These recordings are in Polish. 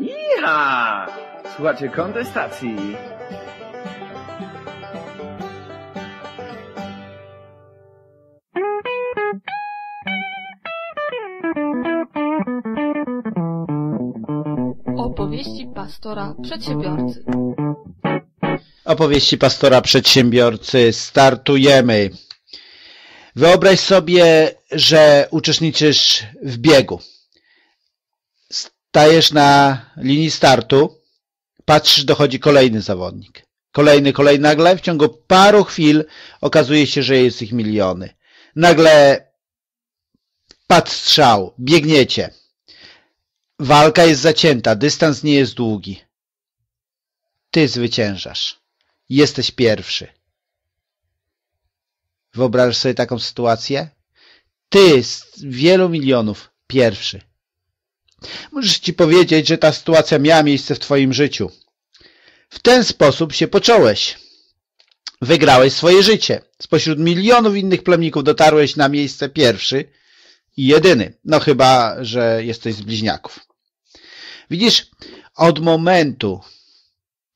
Iha! Słuchajcie kontestacji. Opowieści pastora przedsiębiorcy. Opowieści pastora przedsiębiorcy. Startujemy. Wyobraź sobie, że uczestniczysz w biegu stajesz na linii startu, patrzysz, dochodzi kolejny zawodnik. Kolejny, kolejny, nagle w ciągu paru chwil okazuje się, że jest ich miliony. Nagle pad strzał, biegniecie. Walka jest zacięta, dystans nie jest długi. Ty zwyciężasz. Jesteś pierwszy. Wyobrażasz sobie taką sytuację? Ty z wielu milionów pierwszy. Możesz ci powiedzieć, że ta sytuacja miała miejsce w twoim życiu. W ten sposób się począłeś. Wygrałeś swoje życie. Spośród milionów innych plemników dotarłeś na miejsce pierwszy i jedyny. No chyba, że jesteś z bliźniaków. Widzisz, od momentu,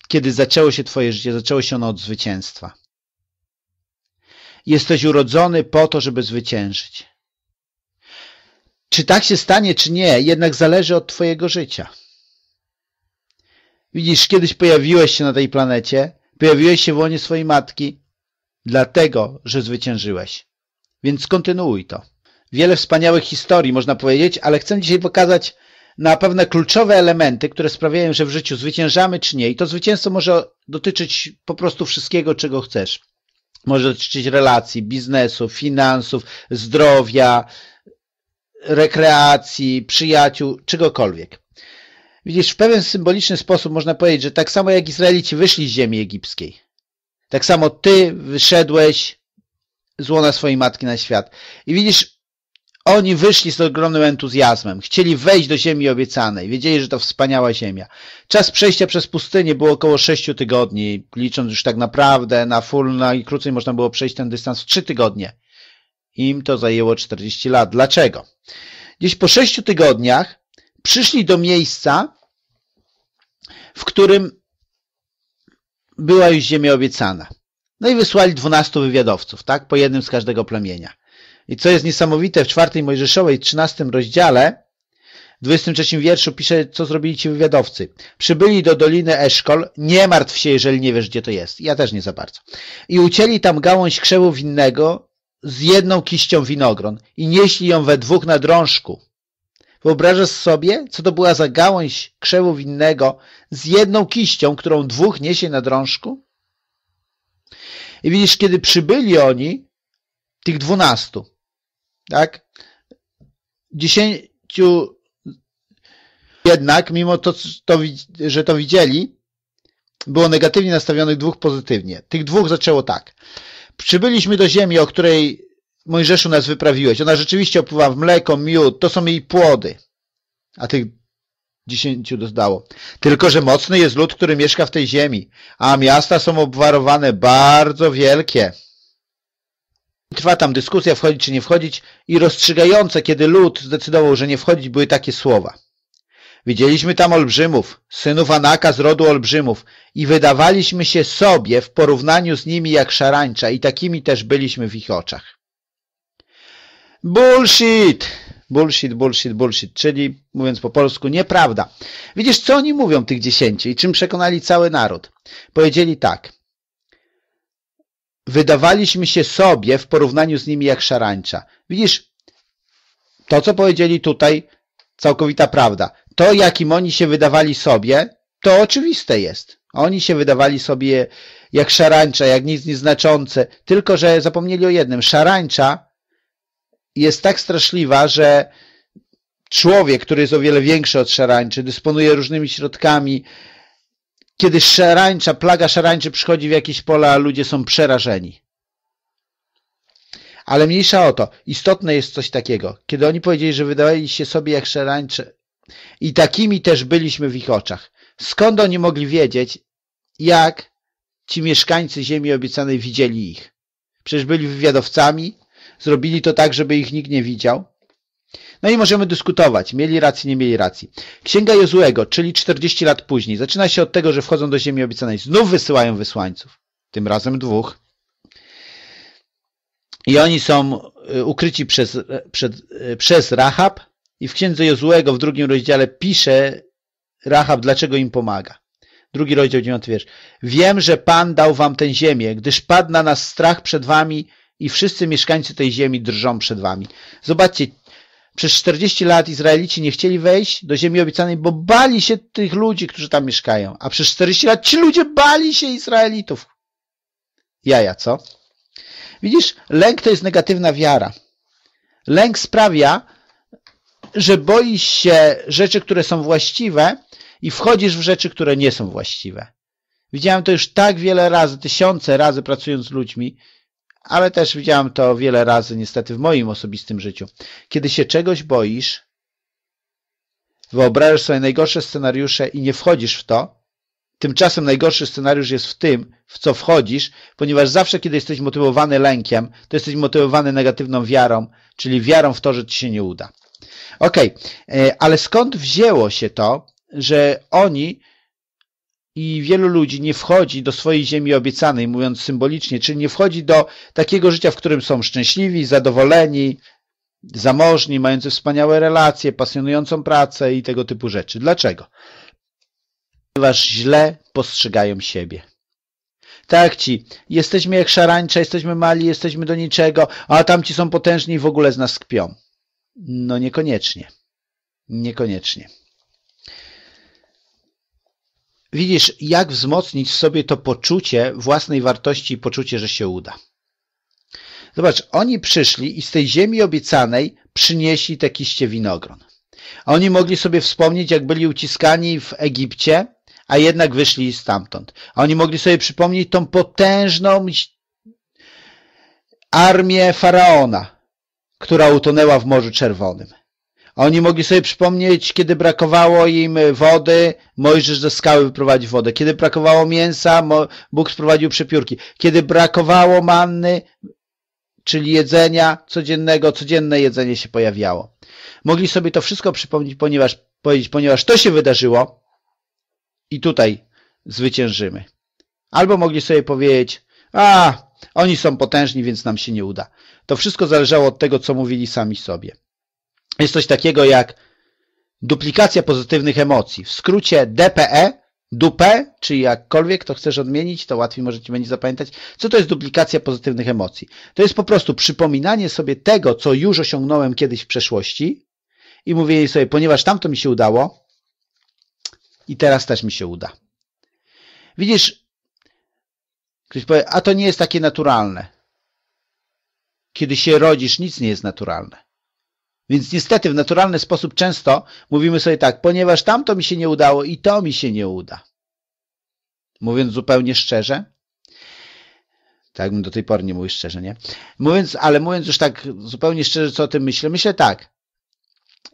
kiedy zaczęło się twoje życie, zaczęło się ono od zwycięstwa. Jesteś urodzony po to, żeby zwyciężyć. Czy tak się stanie, czy nie, jednak zależy od twojego życia. Widzisz, kiedyś pojawiłeś się na tej planecie, pojawiłeś się w łonie swojej matki, dlatego, że zwyciężyłeś. Więc kontynuuj to. Wiele wspaniałych historii można powiedzieć, ale chcę dzisiaj pokazać na pewne kluczowe elementy, które sprawiają, że w życiu zwyciężamy czy nie. I to zwycięstwo może dotyczyć po prostu wszystkiego, czego chcesz. Może dotyczyć relacji, biznesu, finansów, zdrowia, rekreacji, przyjaciół, czegokolwiek. Widzisz, w pewien symboliczny sposób można powiedzieć, że tak samo jak Izraelici wyszli z ziemi egipskiej, tak samo ty wyszedłeś z łona swojej matki na świat. I widzisz, oni wyszli z ogromnym entuzjazmem. Chcieli wejść do ziemi obiecanej. Wiedzieli, że to wspaniała ziemia. Czas przejścia przez pustynię było około 6 tygodni, licząc już tak naprawdę na full, najkrócej no można było przejść ten dystans w 3 tygodnie. Im to zajęło 40 lat. Dlaczego? gdzieś po sześciu tygodniach przyszli do miejsca, w którym była już ziemia obiecana. No i wysłali dwunastu wywiadowców, tak? Po jednym z każdego plemienia. I co jest niesamowite, w czwartej Mojżeszowej, trzynastym rozdziale, w trzecim wierszu pisze, co zrobili ci wywiadowcy. Przybyli do Doliny Eszkol, nie martw się, jeżeli nie wiesz, gdzie to jest. Ja też nie za bardzo. I ucięli tam gałąź krzewu winnego z jedną kiścią winogron i nieśli ją we dwóch na drążku. Wyobrażasz sobie, co to była za gałąź krzewu winnego z jedną kiścią, którą dwóch niesie na drążku? I widzisz, kiedy przybyli oni, tych dwunastu, tak? Dziesięciu jednak, mimo to, że to widzieli, było negatywnie nastawionych, dwóch pozytywnie. Tych dwóch zaczęło tak. Przybyliśmy do ziemi, o której Mojżeszu nas wyprawiłeś. Ona rzeczywiście opływa w mleko, miód, to są jej płody. A tych dziesięciu dozdało. Tylko, że mocny jest lud, który mieszka w tej ziemi, a miasta są obwarowane bardzo wielkie. Trwa tam dyskusja, wchodzić czy nie wchodzić i rozstrzygające, kiedy lud zdecydował, że nie wchodzić, były takie słowa. Widzieliśmy tam olbrzymów, synów Anaka z rodu olbrzymów i wydawaliśmy się sobie w porównaniu z nimi jak szarańcza i takimi też byliśmy w ich oczach. Bullshit! Bullshit, bullshit, bullshit, czyli mówiąc po polsku, nieprawda. Widzisz, co oni mówią tych dziesięciu i czym przekonali cały naród? Powiedzieli tak. Wydawaliśmy się sobie w porównaniu z nimi jak szarańcza. Widzisz, to co powiedzieli tutaj, całkowita prawda to, jakim oni się wydawali sobie, to oczywiste jest. Oni się wydawali sobie jak szarańcza, jak nic nieznaczące, tylko że zapomnieli o jednym. Szarańcza jest tak straszliwa, że człowiek, który jest o wiele większy od szarańczy, dysponuje różnymi środkami. Kiedy szarańcza, plaga szarańczy przychodzi w jakieś pola, ludzie są przerażeni. Ale mniejsza o to. Istotne jest coś takiego. Kiedy oni powiedzieli, że wydawali się sobie jak szarańcze, i takimi też byliśmy w ich oczach. Skąd oni mogli wiedzieć, jak ci mieszkańcy ziemi obiecanej widzieli ich? Przecież byli wywiadowcami, zrobili to tak, żeby ich nikt nie widział. No i możemy dyskutować, mieli rację, nie mieli racji. Księga Jozuego, czyli 40 lat później, zaczyna się od tego, że wchodzą do ziemi obiecanej, znów wysyłają wysłańców, tym razem dwóch. I oni są y, ukryci przez, y, przed, y, przez Rahab, i w księdze Jozłego w drugim rozdziale pisze Rahab, dlaczego im pomaga. Drugi rozdział, dziewiąty wiersz. Wiem, że Pan dał wam tę ziemię, gdyż padł na nas strach przed wami i wszyscy mieszkańcy tej ziemi drżą przed wami. Zobaczcie, przez 40 lat Izraelici nie chcieli wejść do ziemi obiecanej, bo bali się tych ludzi, którzy tam mieszkają. A przez 40 lat ci ludzie bali się Izraelitów. Jaja, co? Widzisz, lęk to jest negatywna wiara. Lęk sprawia, że boisz się rzeczy, które są właściwe i wchodzisz w rzeczy, które nie są właściwe. Widziałem to już tak wiele razy, tysiące razy pracując z ludźmi, ale też widziałem to wiele razy niestety w moim osobistym życiu. Kiedy się czegoś boisz, wyobrażasz sobie najgorsze scenariusze i nie wchodzisz w to, tymczasem najgorszy scenariusz jest w tym, w co wchodzisz, ponieważ zawsze, kiedy jesteś motywowany lękiem, to jesteś motywowany negatywną wiarą, czyli wiarą w to, że ci się nie uda. Okej, okay. E, ale skąd wzięło się to, że oni i wielu ludzi nie wchodzi do swojej ziemi obiecanej, mówiąc symbolicznie, czyli nie wchodzi do takiego życia, w którym są szczęśliwi, zadowoleni, zamożni, mający wspaniałe relacje, pasjonującą pracę i tego typu rzeczy. Dlaczego? Ponieważ źle postrzegają siebie. Tak ci, jesteśmy jak szarańcza, jesteśmy mali, jesteśmy do niczego, a tamci są potężni i w ogóle z nas kpią. No niekoniecznie. Niekoniecznie. Widzisz, jak wzmocnić w sobie to poczucie własnej wartości i poczucie, że się uda. Zobacz, oni przyszli i z tej ziemi obiecanej przynieśli te kiście winogron. oni mogli sobie wspomnieć, jak byli uciskani w Egipcie, a jednak wyszli stamtąd. oni mogli sobie przypomnieć tą potężną armię faraona, która utonęła w Morzu Czerwonym. Oni mogli sobie przypomnieć, kiedy brakowało im wody, Mojżesz ze skały wyprowadził wodę. Kiedy brakowało mięsa, Bóg sprowadził przepiórki. Kiedy brakowało manny, czyli jedzenia codziennego, codzienne jedzenie się pojawiało. Mogli sobie to wszystko przypomnieć, ponieważ, powiedzieć, ponieważ to się wydarzyło i tutaj zwyciężymy. Albo mogli sobie powiedzieć, a, oni są potężni, więc nam się nie uda. To wszystko zależało od tego, co mówili sami sobie. Jest coś takiego jak duplikacja pozytywnych emocji. W skrócie DPE, dupe, czy jakkolwiek to chcesz odmienić, to łatwiej możecie będzie zapamiętać. Co to jest duplikacja pozytywnych emocji? To jest po prostu przypominanie sobie tego, co już osiągnąłem kiedyś w przeszłości i mówienie sobie, ponieważ tamto mi się udało i teraz też mi się uda. Widzisz, Ktoś powie, a to nie jest takie naturalne. Kiedy się rodzisz, nic nie jest naturalne. Więc niestety w naturalny sposób często mówimy sobie tak, ponieważ tamto mi się nie udało i to mi się nie uda. Mówiąc zupełnie szczerze, tak bym do tej pory nie mówił szczerze, nie? Mówiąc, ale mówiąc już tak zupełnie szczerze, co o tym myślę, myślę tak,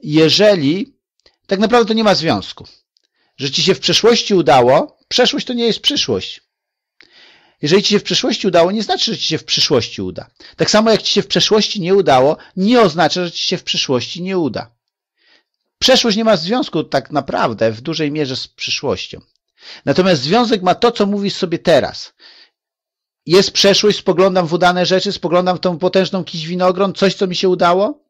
jeżeli, tak naprawdę to nie ma związku, że ci się w przeszłości udało, przeszłość to nie jest przyszłość. Jeżeli ci się w przeszłości udało, nie znaczy, że ci się w przyszłości uda. Tak samo jak ci się w przeszłości nie udało, nie oznacza, że ci się w przyszłości nie uda. Przeszłość nie ma związku tak naprawdę w dużej mierze z przyszłością. Natomiast związek ma to, co mówisz sobie teraz. Jest przeszłość, spoglądam w udane rzeczy, spoglądam w tą potężną kiś winogron, coś, co mi się udało.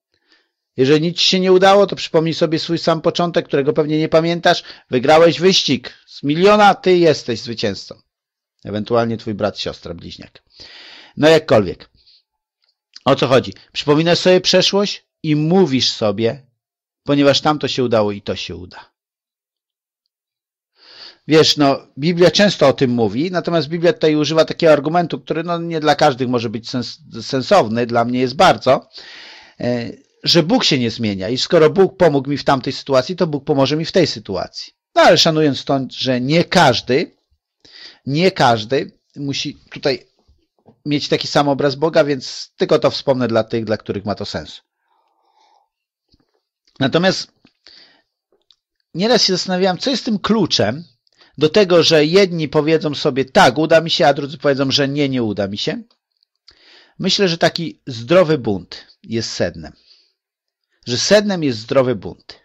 Jeżeli nic się nie udało, to przypomnij sobie swój sam początek, którego pewnie nie pamiętasz. Wygrałeś wyścig. Z miliona ty jesteś zwycięzcą. Ewentualnie twój brat, siostra, bliźniak. No jakkolwiek. O co chodzi? Przypominasz sobie przeszłość i mówisz sobie, ponieważ tamto się udało i to się uda. Wiesz, no, Biblia często o tym mówi, natomiast Biblia tutaj używa takiego argumentu, który no, nie dla każdych może być sens sensowny, dla mnie jest bardzo, e, że Bóg się nie zmienia i skoro Bóg pomógł mi w tamtej sytuacji, to Bóg pomoże mi w tej sytuacji. No ale szanując to, że nie każdy nie każdy musi tutaj mieć taki sam obraz Boga, więc tylko to wspomnę dla tych, dla których ma to sens. Natomiast nieraz się zastanawiałem, co jest tym kluczem do tego, że jedni powiedzą sobie tak, uda mi się, a drudzy powiedzą, że nie, nie uda mi się. Myślę, że taki zdrowy bunt jest sednem. Że sednem jest zdrowy bunt.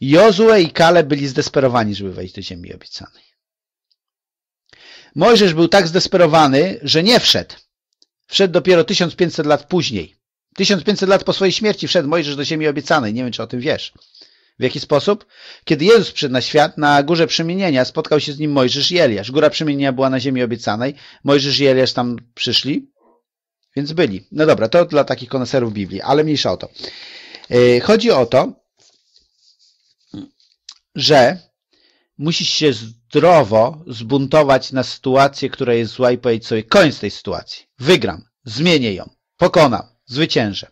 Jozue i Kale byli zdesperowani, żeby wejść do ziemi obiecanej. Mojżesz był tak zdesperowany, że nie wszedł. Wszedł dopiero 1500 lat później. 1500 lat po swojej śmierci wszedł Mojżesz do ziemi obiecanej. Nie wiem, czy o tym wiesz. W jaki sposób? Kiedy Jezus przyszedł na świat, na Górze Przemienienia spotkał się z nim Mojżesz i Eliasz. Góra Przemienienia była na ziemi obiecanej. Mojżesz i Eliasz tam przyszli, więc byli. No dobra, to dla takich koneserów Biblii, ale mniejsza o to. E, chodzi o to, że musisz się zdrowo zbuntować na sytuację, która jest zła i powiedzieć sobie koniec tej sytuacji. Wygram, zmienię ją, pokonam, zwyciężę.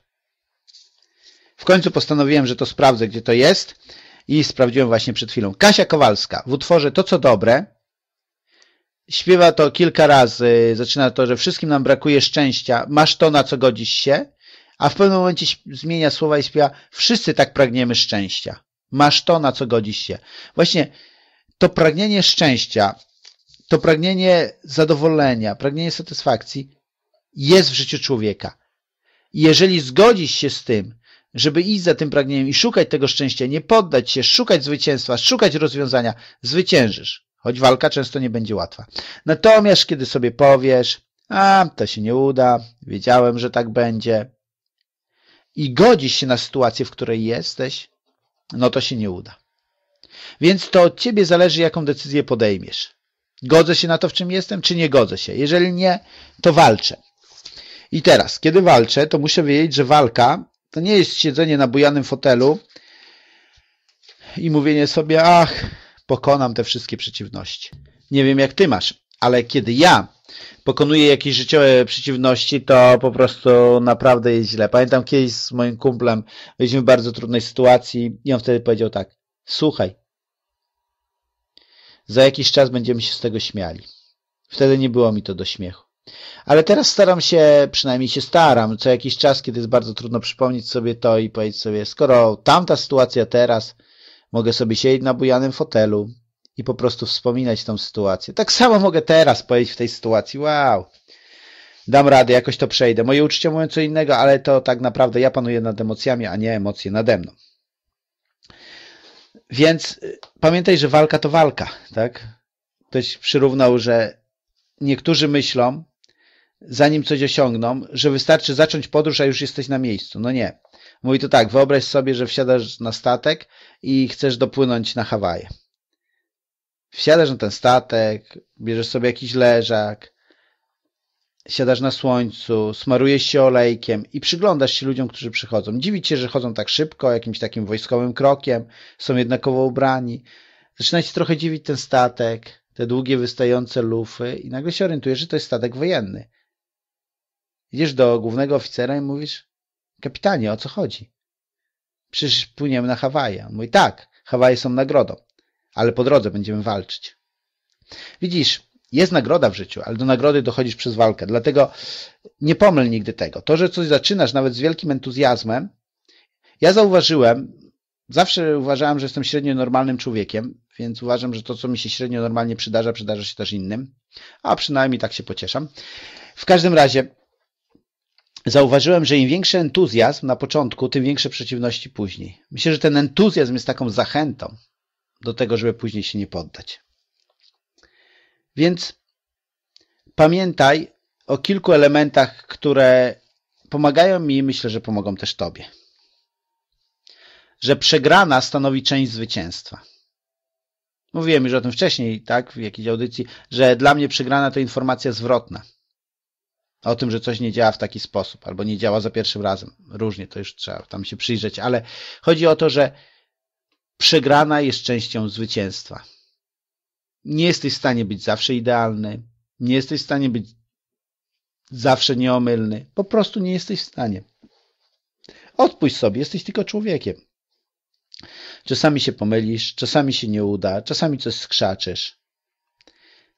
W końcu postanowiłem, że to sprawdzę, gdzie to jest i sprawdziłem właśnie przed chwilą. Kasia Kowalska w utworze To co dobre śpiewa to kilka razy. Zaczyna to, że wszystkim nam brakuje szczęścia, masz to, na co godzisz się, a w pewnym momencie zmienia słowa i śpiewa wszyscy tak pragniemy szczęścia. Masz to, na co godzisz się. Właśnie to pragnienie szczęścia, to pragnienie zadowolenia, pragnienie satysfakcji jest w życiu człowieka. I jeżeli zgodzisz się z tym, żeby iść za tym pragnieniem i szukać tego szczęścia, nie poddać się, szukać zwycięstwa, szukać rozwiązania, zwyciężysz. Choć walka często nie będzie łatwa. Natomiast kiedy sobie powiesz, a to się nie uda, wiedziałem, że tak będzie i godzisz się na sytuację, w której jesteś, no to się nie uda. Więc to od ciebie zależy, jaką decyzję podejmiesz. Godzę się na to, w czym jestem, czy nie godzę się? Jeżeli nie, to walczę. I teraz, kiedy walczę, to muszę wiedzieć, że walka to nie jest siedzenie na bujanym fotelu i mówienie sobie, ach, pokonam te wszystkie przeciwności. Nie wiem, jak ty masz, ale kiedy ja pokonuję jakieś życiowe przeciwności, to po prostu naprawdę jest źle. Pamiętam kiedyś z moim kumplem byliśmy w bardzo trudnej sytuacji i on wtedy powiedział tak, słuchaj, za jakiś czas będziemy się z tego śmiali. Wtedy nie było mi to do śmiechu. Ale teraz staram się, przynajmniej się staram, co jakiś czas, kiedy jest bardzo trudno przypomnieć sobie to i powiedzieć sobie, skoro tamta sytuacja teraz, mogę sobie siedzieć na bujanym fotelu i po prostu wspominać tą sytuację. Tak samo mogę teraz powiedzieć w tej sytuacji, wow, dam radę, jakoś to przejdę. Moje uczucia mówią co innego, ale to tak naprawdę ja panuję nad emocjami, a nie emocje nade mną. Więc y, pamiętaj, że walka to walka, tak? Ktoś przyrównał, że niektórzy myślą, zanim coś osiągną, że wystarczy zacząć podróż, a już jesteś na miejscu. No nie. Mówi to tak, wyobraź sobie, że wsiadasz na statek i chcesz dopłynąć na Hawaje. Wsiadasz na ten statek, bierzesz sobie jakiś leżak, siadasz na słońcu, smarujesz się olejkiem i przyglądasz się ludziom, którzy przychodzą. Dziwi cię, że chodzą tak szybko, jakimś takim wojskowym krokiem, są jednakowo ubrani. Zaczyna cię trochę dziwić ten statek, te długie, wystające lufy i nagle się orientujesz, że to jest statek wojenny. Idziesz do głównego oficera i mówisz, kapitanie, o co chodzi? Przecież płyniemy na Hawaje. On mówi, tak, Hawaje są nagrodą, ale po drodze będziemy walczyć. Widzisz, jest nagroda w życiu, ale do nagrody dochodzisz przez walkę. Dlatego nie pomyl nigdy tego. To, że coś zaczynasz nawet z wielkim entuzjazmem, ja zauważyłem, zawsze uważałem, że jestem średnio normalnym człowiekiem, więc uważam, że to, co mi się średnio normalnie przydarza, przydarza się też innym, a przynajmniej tak się pocieszam. W każdym razie zauważyłem, że im większy entuzjazm na początku, tym większe przeciwności później. Myślę, że ten entuzjazm jest taką zachętą do tego, żeby później się nie poddać. Więc pamiętaj o kilku elementach, które pomagają mi i myślę, że pomogą też Tobie. Że przegrana stanowi część zwycięstwa. Mówiłem już o tym wcześniej, tak, w jakiejś audycji, że dla mnie przegrana to informacja zwrotna. O tym, że coś nie działa w taki sposób, albo nie działa za pierwszym razem. Różnie to już trzeba tam się przyjrzeć, ale chodzi o to, że przegrana jest częścią zwycięstwa nie jesteś w stanie być zawsze idealny, nie jesteś w stanie być zawsze nieomylny. Po prostu nie jesteś w stanie. Odpuść sobie, jesteś tylko człowiekiem. Czasami się pomylisz, czasami się nie uda, czasami coś skrzaczysz.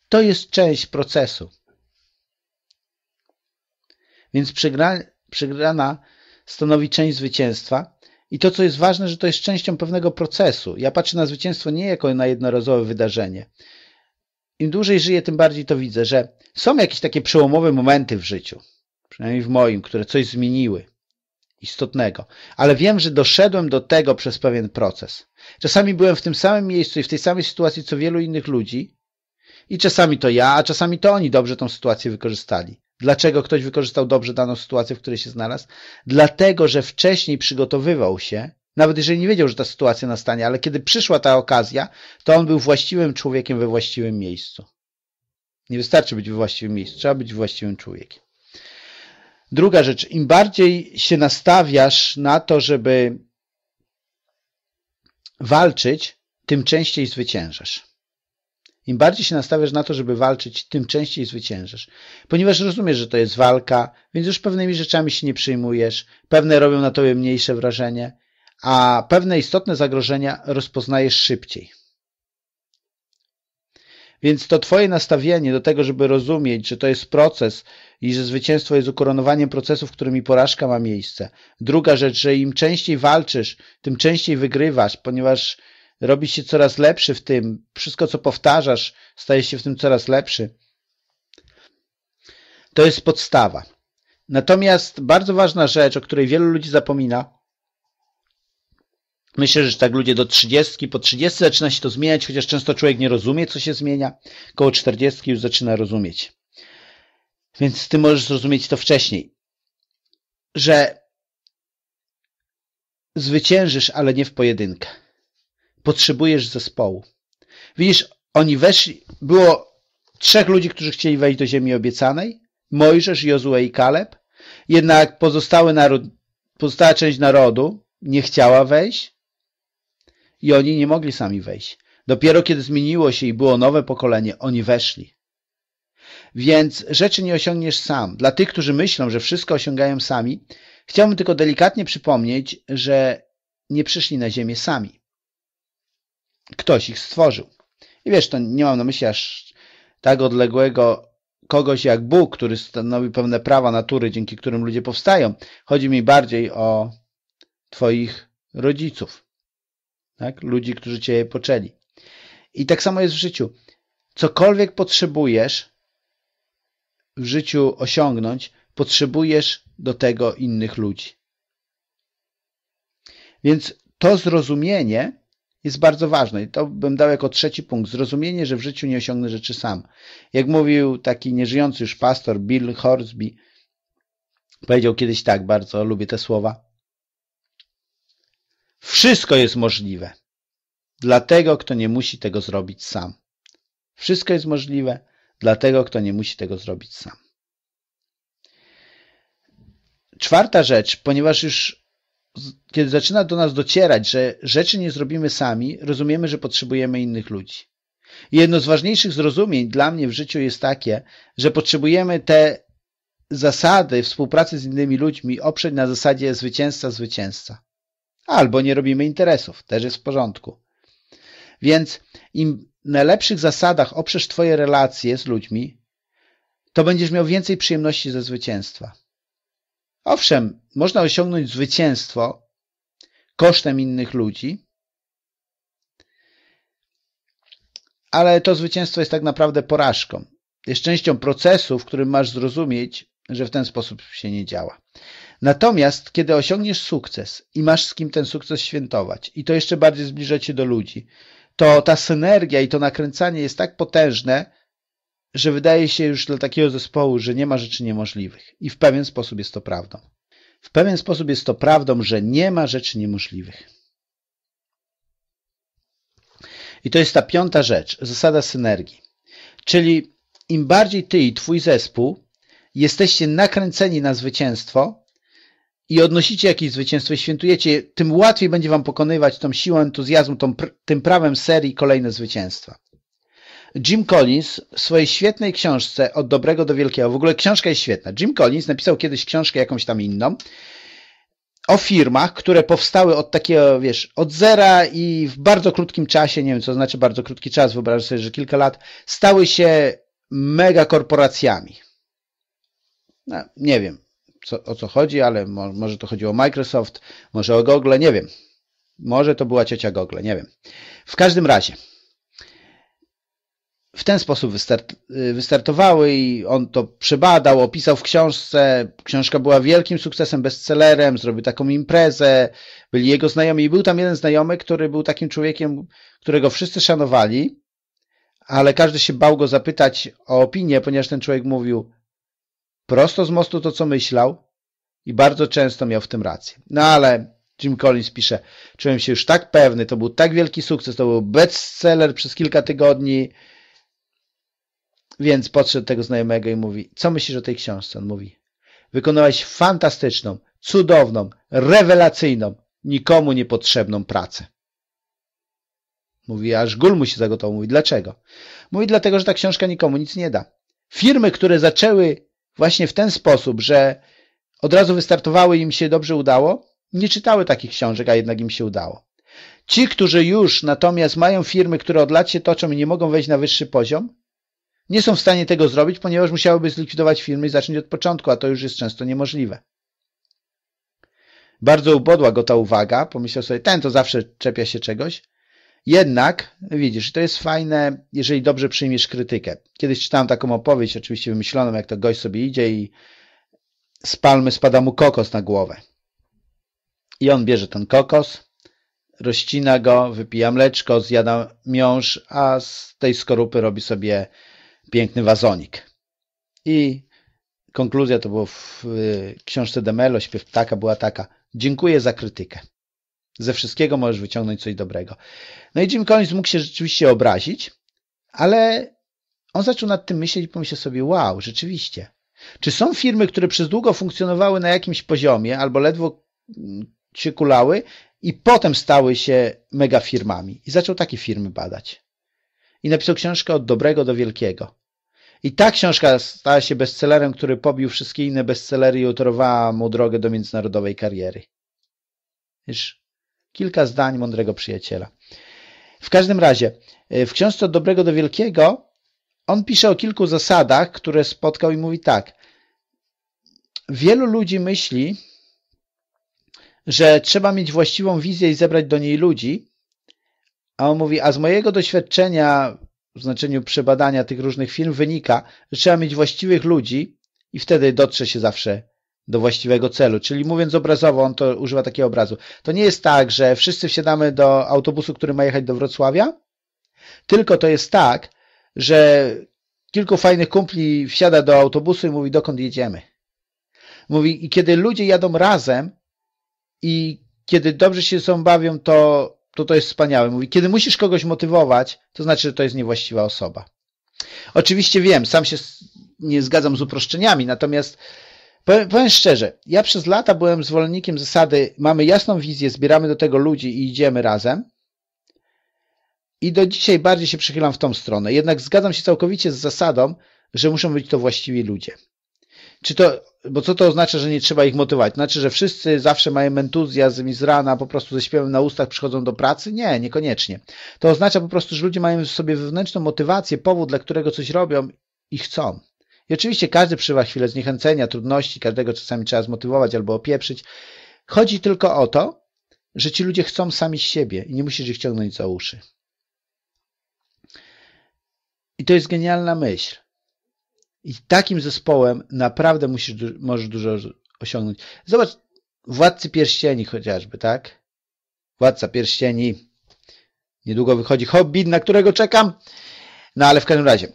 To jest część procesu. Więc przegra, przegrana stanowi część zwycięstwa. I to, co jest ważne, że to jest częścią pewnego procesu. Ja patrzę na zwycięstwo nie jako na jednorazowe wydarzenie im dłużej żyję, tym bardziej to widzę, że są jakieś takie przełomowe momenty w życiu, przynajmniej w moim, które coś zmieniły istotnego, ale wiem, że doszedłem do tego przez pewien proces. Czasami byłem w tym samym miejscu i w tej samej sytuacji co wielu innych ludzi i czasami to ja, a czasami to oni dobrze tą sytuację wykorzystali. Dlaczego ktoś wykorzystał dobrze daną sytuację, w której się znalazł? Dlatego, że wcześniej przygotowywał się nawet jeżeli nie wiedział, że ta sytuacja nastanie, ale kiedy przyszła ta okazja, to on był właściwym człowiekiem we właściwym miejscu. Nie wystarczy być we właściwym miejscu, trzeba być właściwym człowiekiem. Druga rzecz, im bardziej się nastawiasz na to, żeby walczyć, tym częściej zwyciężasz. Im bardziej się nastawiasz na to, żeby walczyć, tym częściej zwyciężasz. Ponieważ rozumiesz, że to jest walka, więc już pewnymi rzeczami się nie przyjmujesz, pewne robią na tobie mniejsze wrażenie a pewne istotne zagrożenia rozpoznajesz szybciej. Więc to Twoje nastawienie do tego, żeby rozumieć, że to jest proces i że zwycięstwo jest ukoronowaniem procesu, w którym porażka ma miejsce. Druga rzecz, że im częściej walczysz, tym częściej wygrywasz, ponieważ robisz się coraz lepszy w tym. Wszystko, co powtarzasz, staje się w tym coraz lepszy. To jest podstawa. Natomiast bardzo ważna rzecz, o której wielu ludzi zapomina, Myślę, że tak ludzie do 30, po 30 zaczyna się to zmieniać, chociaż często człowiek nie rozumie, co się zmienia. Koło 40 już zaczyna rozumieć. Więc ty możesz zrozumieć to wcześniej, że zwyciężysz, ale nie w pojedynkę. Potrzebujesz zespołu. Widzisz, oni weszli, było trzech ludzi, którzy chcieli wejść do ziemi obiecanej, Mojżesz, Jozue i Kaleb, jednak pozostały naród, pozostała część narodu nie chciała wejść, i oni nie mogli sami wejść. Dopiero kiedy zmieniło się i było nowe pokolenie, oni weszli. Więc rzeczy nie osiągniesz sam. Dla tych, którzy myślą, że wszystko osiągają sami, chciałbym tylko delikatnie przypomnieć, że nie przyszli na ziemię sami. Ktoś ich stworzył. I wiesz, to nie mam na myśli aż tak odległego kogoś jak Bóg, który stanowi pewne prawa natury, dzięki którym ludzie powstają. Chodzi mi bardziej o twoich rodziców tak? ludzi, którzy Cię poczęli. I tak samo jest w życiu. Cokolwiek potrzebujesz w życiu osiągnąć, potrzebujesz do tego innych ludzi. Więc to zrozumienie jest bardzo ważne i to bym dał jako trzeci punkt. Zrozumienie, że w życiu nie osiągnę rzeczy sam. Jak mówił taki nieżyjący już pastor Bill Horsby, powiedział kiedyś tak, bardzo lubię te słowa, wszystko jest możliwe dla tego, kto nie musi tego zrobić sam. Wszystko jest możliwe dla tego, kto nie musi tego zrobić sam. Czwarta rzecz, ponieważ już kiedy zaczyna do nas docierać, że rzeczy nie zrobimy sami, rozumiemy, że potrzebujemy innych ludzi. I jedno z ważniejszych zrozumień dla mnie w życiu jest takie, że potrzebujemy te zasady współpracy z innymi ludźmi oprzeć na zasadzie zwycięzca-zwycięzca albo nie robimy interesów, też jest w porządku. Więc im na lepszych zasadach oprzesz Twoje relacje z ludźmi, to będziesz miał więcej przyjemności ze zwycięstwa. Owszem, można osiągnąć zwycięstwo kosztem innych ludzi, ale to zwycięstwo jest tak naprawdę porażką. Jest częścią procesu, w którym masz zrozumieć, że w ten sposób się nie działa. Natomiast, kiedy osiągniesz sukces i masz z kim ten sukces świętować i to jeszcze bardziej zbliża cię do ludzi, to ta synergia i to nakręcanie jest tak potężne, że wydaje się już dla takiego zespołu, że nie ma rzeczy niemożliwych. I w pewien sposób jest to prawdą. W pewien sposób jest to prawdą, że nie ma rzeczy niemożliwych. I to jest ta piąta rzecz, zasada synergii. Czyli im bardziej ty i twój zespół jesteście nakręceni na zwycięstwo, i odnosicie jakieś zwycięstwo i świętujecie, tym łatwiej będzie wam pokonywać tą siłą entuzjazmu, tą, tym prawem serii kolejne zwycięstwa. Jim Collins w swojej świetnej książce Od dobrego do wielkiego, w ogóle książka jest świetna. Jim Collins napisał kiedyś książkę jakąś tam inną o firmach, które powstały od takiego, wiesz, od zera i w bardzo krótkim czasie, nie wiem co znaczy bardzo krótki czas, wyobrażę sobie, że kilka lat, stały się megakorporacjami. No, nie wiem, co, o co chodzi, ale mo, może to chodziło o Microsoft, może o Google, nie wiem. Może to była ciocia Google, nie wiem. W każdym razie w ten sposób wystart, y, wystartowały i on to przebadał, opisał w książce. Książka była wielkim sukcesem, bestsellerem, zrobił taką imprezę, byli jego znajomi i był tam jeden znajomy, który był takim człowiekiem, którego wszyscy szanowali, ale każdy się bał go zapytać o opinię, ponieważ ten człowiek mówił, prosto z mostu to, co myślał i bardzo często miał w tym rację. No ale Jim Collins pisze, czułem się już tak pewny, to był tak wielki sukces, to był bestseller przez kilka tygodni, więc podszedł tego znajomego i mówi, co myślisz o tej książce? On mówi, wykonałeś fantastyczną, cudowną, rewelacyjną, nikomu niepotrzebną pracę. Mówi, aż gul mu się zagotował. Mówi, dlaczego? Mówi, dlatego, że ta książka nikomu nic nie da. Firmy, które zaczęły właśnie w ten sposób, że od razu wystartowały im się dobrze udało, nie czytały takich książek, a jednak im się udało. Ci, którzy już natomiast mają firmy, które od lat się toczą i nie mogą wejść na wyższy poziom, nie są w stanie tego zrobić, ponieważ musiałyby zlikwidować firmy i zacząć od początku, a to już jest często niemożliwe. Bardzo ubodła go ta uwaga, pomyślał sobie, ten to zawsze czepia się czegoś, jednak, widzisz, to jest fajne, jeżeli dobrze przyjmiesz krytykę. Kiedyś czytałem taką opowieść, oczywiście wymyśloną, jak to gość sobie idzie i z palmy spada mu kokos na głowę. I on bierze ten kokos, rozcina go, wypija mleczko, zjada miąż, a z tej skorupy robi sobie piękny wazonik. I konkluzja to było w y, książce Demelo, śpiew ptaka, była taka. Dziękuję za krytykę. Ze wszystkiego możesz wyciągnąć coś dobrego. No i Jim Collins mógł się rzeczywiście obrazić, ale on zaczął nad tym myśleć i pomyślał sobie, wow, rzeczywiście. Czy są firmy, które przez długo funkcjonowały na jakimś poziomie albo ledwo mm, się kulały i potem stały się mega firmami? I zaczął takie firmy badać. I napisał książkę Od dobrego do wielkiego. I ta książka stała się bestsellerem, który pobił wszystkie inne bestsellery i utorowała mu drogę do międzynarodowej kariery. Wiesz, Kilka zdań mądrego przyjaciela. W każdym razie, e, w książce od dobrego do wielkiego on pisze o kilku zasadach, które spotkał i mówi tak. Wielu ludzi myśli, że trzeba mieć właściwą wizję i zebrać do niej ludzi, a on mówi, a z mojego doświadczenia w znaczeniu przebadania tych różnych firm wynika, że trzeba mieć właściwych ludzi i wtedy dotrze się zawsze do właściwego celu. Czyli mówiąc obrazowo, on to używa takiego obrazu. To nie jest tak, że wszyscy wsiadamy do autobusu, który ma jechać do Wrocławia, tylko to jest tak, że kilku fajnych kumpli wsiada do autobusu i mówi, dokąd jedziemy. Mówi, i kiedy ludzie jadą razem i kiedy dobrze się sobą bawią, to, to to jest wspaniałe. Mówi, kiedy musisz kogoś motywować, to znaczy, że to jest niewłaściwa osoba. Oczywiście wiem, sam się nie zgadzam z uproszczeniami, natomiast Powiem, szczerze, ja przez lata byłem zwolennikiem zasady, mamy jasną wizję, zbieramy do tego ludzi i idziemy razem. I do dzisiaj bardziej się przychylam w tą stronę. Jednak zgadzam się całkowicie z zasadą, że muszą być to właściwi ludzie. Czy to, bo co to oznacza, że nie trzeba ich motywować? Znaczy, że wszyscy zawsze mają entuzjazm i z rana po prostu ze śpiewem na ustach przychodzą do pracy? Nie, niekoniecznie. To oznacza po prostu, że ludzie mają w sobie wewnętrzną motywację, powód, dla którego coś robią i chcą. I oczywiście każdy przywa chwilę zniechęcenia, trudności, każdego czasami trzeba zmotywować albo opieprzyć. Chodzi tylko o to, że ci ludzie chcą sami siebie i nie musisz ich ciągnąć za uszy. I to jest genialna myśl. I takim zespołem naprawdę musisz, możesz dużo osiągnąć. Zobacz, Władcy Pierścieni chociażby, tak? Władca Pierścieni. Niedługo wychodzi Hobbit, na którego czekam. No ale w każdym razie,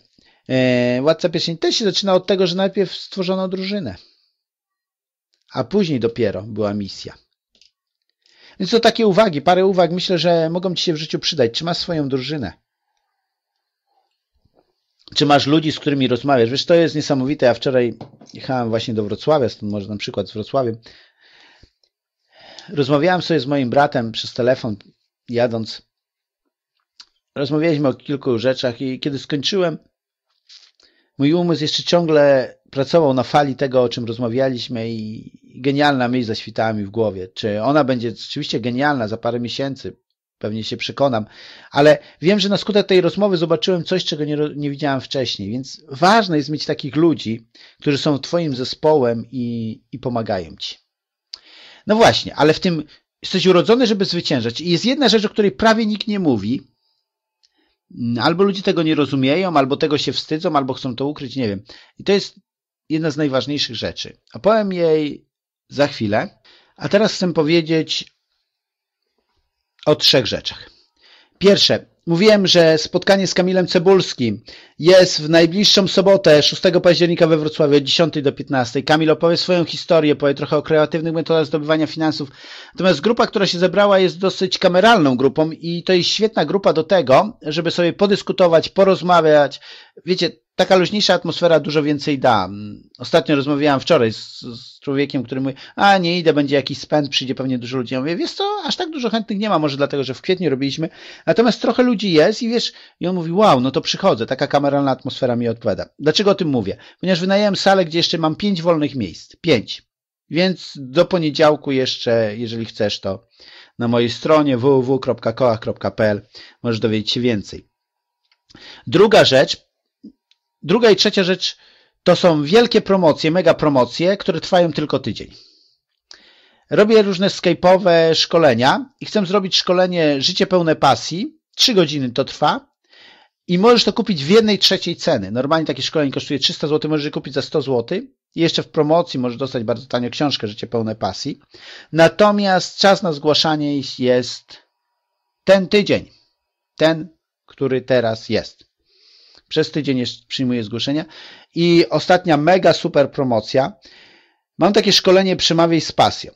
E, Władca Pierścieni też się zaczyna od tego, że najpierw stworzono drużynę, a później dopiero była misja. Więc to takie uwagi, parę uwag myślę, że mogą Ci się w życiu przydać. Czy masz swoją drużynę? Czy masz ludzi, z którymi rozmawiasz? Wiesz, to jest niesamowite. Ja wczoraj jechałem właśnie do Wrocławia, stąd może na przykład z Wrocławiem. Rozmawiałem sobie z moim bratem przez telefon, jadąc. Rozmawialiśmy o kilku rzeczach i kiedy skończyłem, mój umysł jeszcze ciągle pracował na fali tego, o czym rozmawialiśmy i genialna myśl zaświtała mi w głowie. Czy ona będzie rzeczywiście genialna za parę miesięcy? Pewnie się przekonam, ale wiem, że na skutek tej rozmowy zobaczyłem coś, czego nie, nie widziałem wcześniej, więc ważne jest mieć takich ludzi, którzy są Twoim zespołem i, i pomagają Ci. No właśnie, ale w tym jesteś urodzony, żeby zwyciężać. I jest jedna rzecz, o której prawie nikt nie mówi, Mm, albo ludzie tego nie rozumieją, albo tego się wstydzą, albo chcą to ukryć, nie wiem. I to jest jedna z najważniejszych rzeczy. A powiem jej za chwilę. A teraz chcę powiedzieć o trzech rzeczach. Pierwsze, mówiłem, że spotkanie z Kamilem Cebulskim jest w najbliższą sobotę 6 października we Wrocławiu od 10 do 15. Kamil opowie swoją historię, powie trochę o kreatywnych metodach zdobywania finansów. Natomiast grupa, która się zebrała jest dosyć kameralną grupą i to jest świetna grupa do tego, żeby sobie podyskutować, porozmawiać. Wiecie, taka luźniejsza atmosfera dużo więcej da. Ostatnio rozmawiałem wczoraj z, z człowiekiem, który mówi, a nie idę, będzie jakiś spęd, przyjdzie pewnie dużo ludzi. Ja mówię, wiesz co, aż tak dużo chętnych nie ma, może dlatego, że w kwietniu robiliśmy, natomiast trochę ludzi jest i wiesz, i on mówi, wow, no to przychodzę, taka kameralna atmosfera mi odpowiada. Dlaczego o tym mówię? Ponieważ wynająłem salę, gdzie jeszcze mam pięć wolnych miejsc. Pięć. Więc do poniedziałku jeszcze, jeżeli chcesz, to na mojej stronie www.koach.pl możesz dowiedzieć się więcej. Druga rzecz, druga i trzecia rzecz, to są wielkie promocje, mega promocje, które trwają tylko tydzień. Robię różne skype'owe szkolenia i chcę zrobić szkolenie Życie pełne pasji. Trzy godziny to trwa i możesz to kupić w jednej trzeciej ceny. Normalnie takie szkolenie kosztuje 300 zł, możesz je kupić za 100 zł. I jeszcze w promocji możesz dostać bardzo tanio książkę Życie pełne pasji. Natomiast czas na zgłaszanie jest ten tydzień. Ten, który teraz jest. Przez tydzień przyjmuję zgłoszenia. I ostatnia mega super promocja. Mam takie szkolenie Przemawiaj z pasją.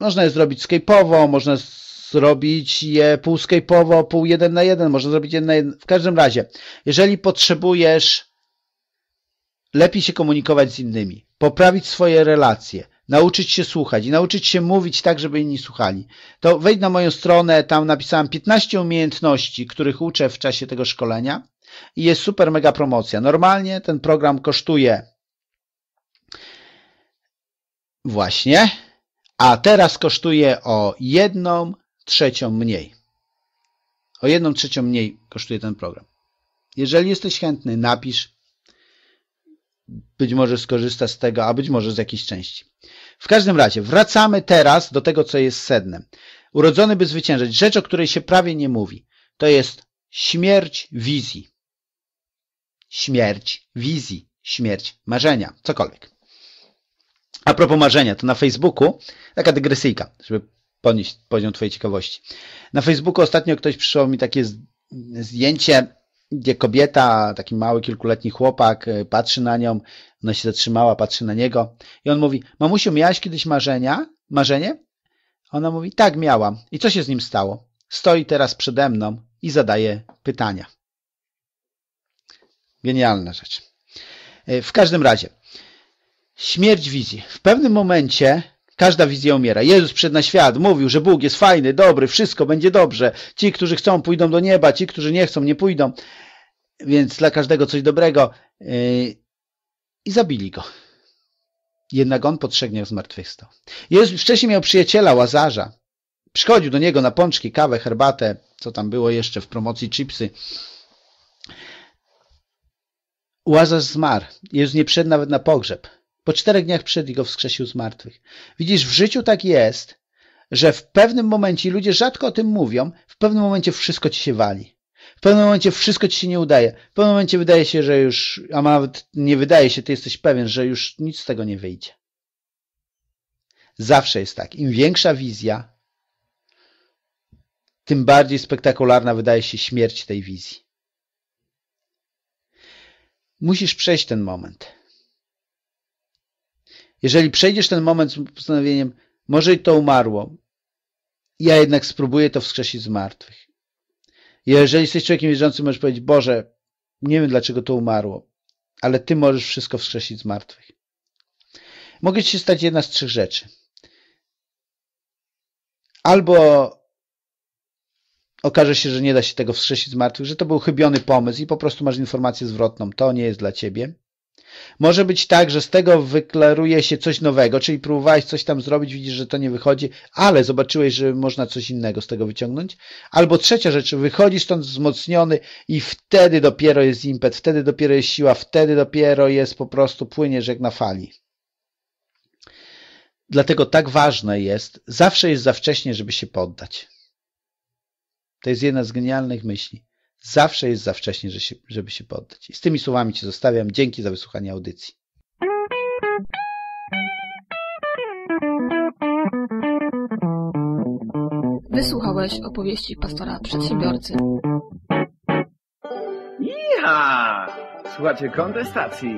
Można je zrobić skajpowo, można zrobić je pół skajpowo, pół jeden na jeden, można zrobić jeden na jeden. W każdym razie, jeżeli potrzebujesz lepiej się komunikować z innymi, poprawić swoje relacje, nauczyć się słuchać i nauczyć się mówić tak, żeby inni słuchali, to wejdź na moją stronę, tam napisałem 15 umiejętności, których uczę w czasie tego szkolenia i jest super mega promocja. Normalnie ten program kosztuje właśnie, a teraz kosztuje o jedną trzecią mniej. O jedną trzecią mniej kosztuje ten program. Jeżeli jesteś chętny, napisz. Być może skorzysta z tego, a być może z jakiejś części. W każdym razie, wracamy teraz do tego, co jest sednem. Urodzony, by zwyciężyć. Rzecz, o której się prawie nie mówi. To jest śmierć wizji śmierć wizji, śmierć marzenia, cokolwiek. A propos marzenia, to na Facebooku, taka dygresyjka, żeby podnieść poziom Twojej ciekawości. Na Facebooku ostatnio ktoś przysłał mi takie zdjęcie, gdzie kobieta, taki mały, kilkuletni chłopak, y, patrzy na nią, ona się zatrzymała, patrzy na niego i on mówi, mamusiu, miałaś kiedyś marzenia? Marzenie? Ona mówi, tak, miałam. I co się z nim stało? Stoi teraz przede mną i zadaje pytania. Genialna rzecz. E, w każdym razie, śmierć wizji. W pewnym momencie każda wizja umiera. Jezus przed na świat mówił, że Bóg jest fajny, dobry, wszystko będzie dobrze. Ci, którzy chcą, pójdą do nieba, ci, którzy nie chcą, nie pójdą. Więc dla każdego coś dobrego. E, I zabili go. Jednak on po zmartwychwstał. Jezus wcześniej miał przyjaciela Łazarza. Przychodził do niego na pączki, kawę, herbatę, co tam było jeszcze w promocji, chipsy. Łazarz zmarł, Jezus nie przyszedł nawet na pogrzeb. Po czterech dniach przyszedł i go wskrzesił z martwych. Widzisz, w życiu tak jest, że w pewnym momencie, ludzie rzadko o tym mówią, w pewnym momencie wszystko ci się wali. W pewnym momencie wszystko ci się nie udaje. W pewnym momencie wydaje się, że już, a nawet nie wydaje się, ty jesteś pewien, że już nic z tego nie wyjdzie. Zawsze jest tak. Im większa wizja, tym bardziej spektakularna wydaje się śmierć tej wizji. Musisz przejść ten moment. Jeżeli przejdziesz ten moment z postanowieniem, może i to umarło, ja jednak spróbuję to wskrzesić z martwych. Jeżeli jesteś człowiekiem wierzącym, możesz powiedzieć, Boże, nie wiem dlaczego to umarło, ale Ty możesz wszystko wskrzesić z martwych. Mogę Ci się stać jedna z trzech rzeczy. Albo okaże się, że nie da się tego wskrzesić z martwych, że to był chybiony pomysł i po prostu masz informację zwrotną. To nie jest dla ciebie. Może być tak, że z tego wyklaruje się coś nowego, czyli próbowałeś coś tam zrobić, widzisz, że to nie wychodzi, ale zobaczyłeś, że można coś innego z tego wyciągnąć. Albo trzecia rzecz, wychodzisz stąd wzmocniony i wtedy dopiero jest impet, wtedy dopiero jest siła, wtedy dopiero jest po prostu płyniesz jak na fali. Dlatego tak ważne jest, zawsze jest za wcześnie, żeby się poddać. To jest jedna z genialnych myśli. Zawsze jest za wcześnie, żeby się poddać. I z tymi słowami Cię zostawiam. Dzięki za wysłuchanie audycji. Wysłuchałeś opowieści pastora przedsiębiorcy. Iha! Słuchajcie kontestacji.